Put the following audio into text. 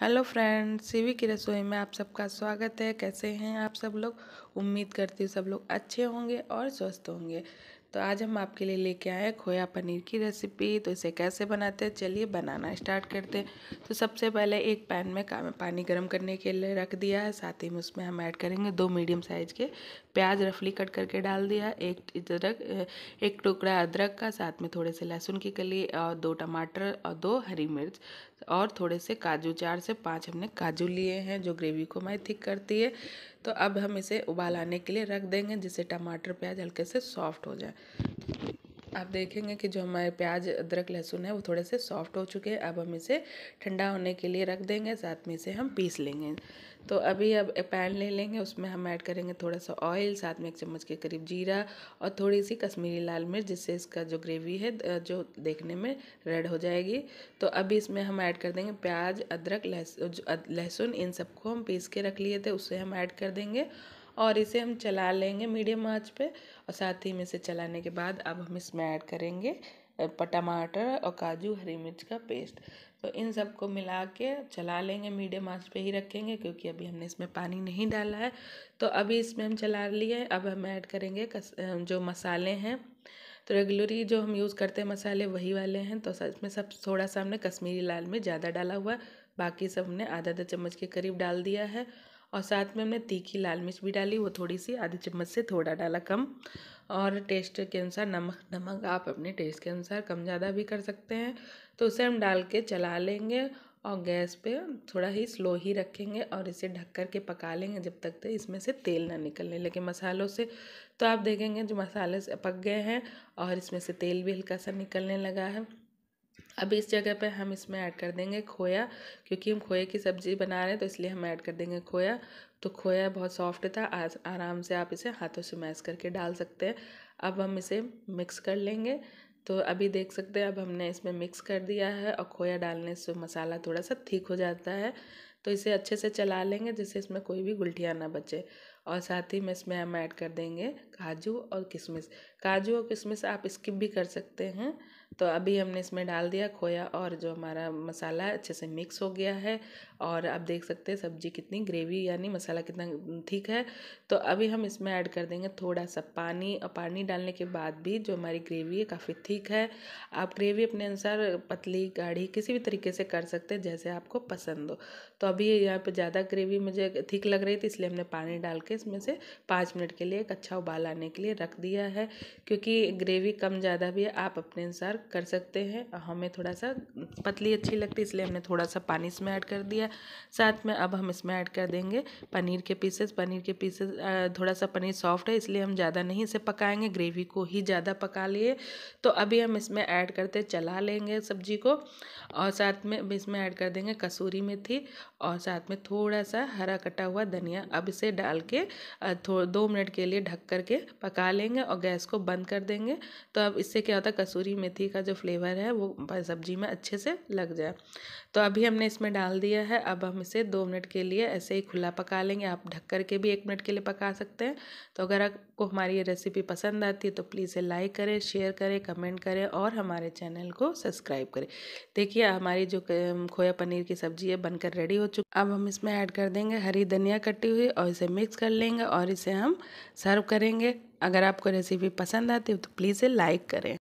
hello friends CV की रसोई में आप सबका स्वागत है कैसे हैं आप सब लोग उम्मीद करती हूँ सब लोग अच्छे होंगे और स्वस्थ होंगे तो आज हम आपके लिए लेके आए खोया पनीर की रेसिपी तो इसे कैसे बनाते हैं चलिए बनाना स्टार्ट करते हैं तो सबसे पहले एक पैन में पानी गर्म करने के लिए रख दिया है साथ ही में उसमें हम ऐड करेंगे दो मीडियम साइज के प्याज रफली कट करके डाल दिया एक अदरक एक टुकड़ा अदरक का साथ में थोड़े से लहसुन की कली और दो टमाटर और दो हरी मिर्च और थोड़े से काजू चार से पाँच हमने काजू लिए हैं जो ग्रेवी को मैं थिक करती है तो अब हम इसे उबाल आने के लिए रख देंगे जिससे टमाटर प्याज हल्के से सॉफ्ट हो जाए आप देखेंगे कि जो हमारे प्याज अदरक लहसुन है वो थोड़े से सॉफ्ट हो चुके हैं अब हम इसे ठंडा होने के लिए रख देंगे साथ में इसे हम पीस लेंगे तो अभी अब पैन ले लेंगे उसमें हम ऐड करेंगे थोड़ा सा ऑयल साथ में एक चम्मच के करीब जीरा और थोड़ी सी कश्मीरी लाल मिर्च जिससे इसका जो ग्रेवी है जो देखने में रेड हो जाएगी तो अभी इसमें हम ऐड कर देंगे प्याज अदरक लहसुन इन सबको हम पीस के रख लिए थे उससे हम ऐड कर देंगे और इसे हम चला लेंगे मीडियम आँच पे और साथ ही में इसे चलाने के बाद अब हम इसमें ऐड करेंगे टमाटर और काजू हरी मिर्च का पेस्ट तो इन सबको मिला के चला लेंगे मीडियम आँच पे ही रखेंगे क्योंकि अभी हमने इसमें पानी नहीं डाला है तो अभी इसमें हम चला लिए अब हम ऐड करेंगे कस, जो मसाले हैं तो रेगुलरी जो हम यूज़ करते हैं मसाले वही वाले हैं तो इसमें सब थोड़ा सा हमने कश्मीरी लाल में ज़्यादा डाला हुआ है बाकी सब हमने आधा आधा चम्मच के करीब डाल दिया है और साथ में हमने तीखी लाल मिर्च भी डाली वो थोड़ी सी आधी चम्मच से थोड़ा डाला कम और टेस्ट के अनुसार नमक नमक आप अपने टेस्ट के अनुसार कम ज़्यादा भी कर सकते हैं तो उसे हम डाल के चला लेंगे और गैस पे थोड़ा ही स्लो ही रखेंगे और इसे ढक कर के पका लेंगे जब तक तो इसमें से तेल ना निकलने लगे मसालों से तो आप देखेंगे जो मसाले पक गए हैं और इसमें से तेल भी हल्का सा निकलने लगा है अब इस जगह पे हम इसमें ऐड कर देंगे खोया क्योंकि हम खोए की सब्ज़ी बना रहे हैं तो इसलिए हम ऐड कर देंगे खोया तो खोया बहुत सॉफ्ट था आ, आराम से आप इसे हाथों से मैश करके डाल सकते हैं अब हम इसे मिक्स कर लेंगे तो अभी देख सकते हैं अब हमने इसमें मिक्स कर दिया है और खोया डालने से मसाला थोड़ा सा ठीक हो जाता है तो इसे अच्छे से चला लेंगे जिससे इसमें कोई भी गुलटियाँ ना बचे और साथ ही में इसमें हम ऐड कर देंगे काजू और किशमिश काजू और किशमिश आप स्किप भी कर सकते हैं तो अभी हमने इसमें डाल दिया खोया और जो हमारा मसाला अच्छे से मिक्स हो गया है और आप देख सकते हैं सब्जी कितनी ग्रेवी यानी मसाला कितना ठीक है तो अभी हम इसमें ऐड कर देंगे थोड़ा सा पानी और पानी डालने के बाद भी जो हमारी ग्रेवी है काफ़ी ठीक है आप ग्रेवी अपने अनुसार पतली गाढ़ी किसी भी तरीके से कर सकते हैं जैसे आपको पसंद हो तो अभी यहाँ पर ज़्यादा ग्रेवी मुझे ठीक लग रही थी इसलिए हमने पानी डाल के इसमें से पाँच मिनट के लिए एक अच्छा उबाल आने के लिए रख दिया है क्योंकि ग्रेवी कम ज़्यादा भी आप अपने अनुसार कर सकते हैं हमें थोड़ा सा पतली अच्छी लगती है इसलिए हमने थोड़ा सा पानी इसमें ऐड कर दिया साथ में अब हम इसमें ऐड कर देंगे पनीर के पीसेस पनीर के पीसेस थोड़ा सा पनीर सॉफ्ट है इसलिए हम ज़्यादा नहीं इसे पकाएंगे ग्रेवी को ही ज़्यादा पका लिए तो अभी हम इसमें ऐड करते चला लेंगे सब्जी को और साथ में इसमें ऐड कर देंगे कसूरी मेथी और साथ में थोड़ा सा हरा कटा हुआ धनिया अब इसे डाल के दो मिनट के लिए ढक करके पका लेंगे और गैस को बंद कर देंगे तो अब इससे क्या होता है कसूरी मेथी का जो फ्लेवर है वो सब्जी में अच्छे से लग जाए तो अभी हमने इसमें डाल दिया है अब हम इसे दो मिनट के लिए ऐसे ही खुला पका लेंगे आप ढक कर के भी एक मिनट के लिए पका सकते हैं तो अगर आपको हमारी ये रेसिपी पसंद आती है तो प्लीज़ लाइक करें शेयर करें कमेंट करें और हमारे चैनल को सब्सक्राइब करें देखिए हमारी जो खोया पनीर की सब्जी है बनकर रेडी हो चुकी अब हम इसमें ऐड कर देंगे हरी धनिया कटी हुई और इसे मिक्स कर लेंगे और इसे हम सर्व करेंगे अगर आपको रेसिपी पसंद आती हो तो प्लीज़ लाइक करें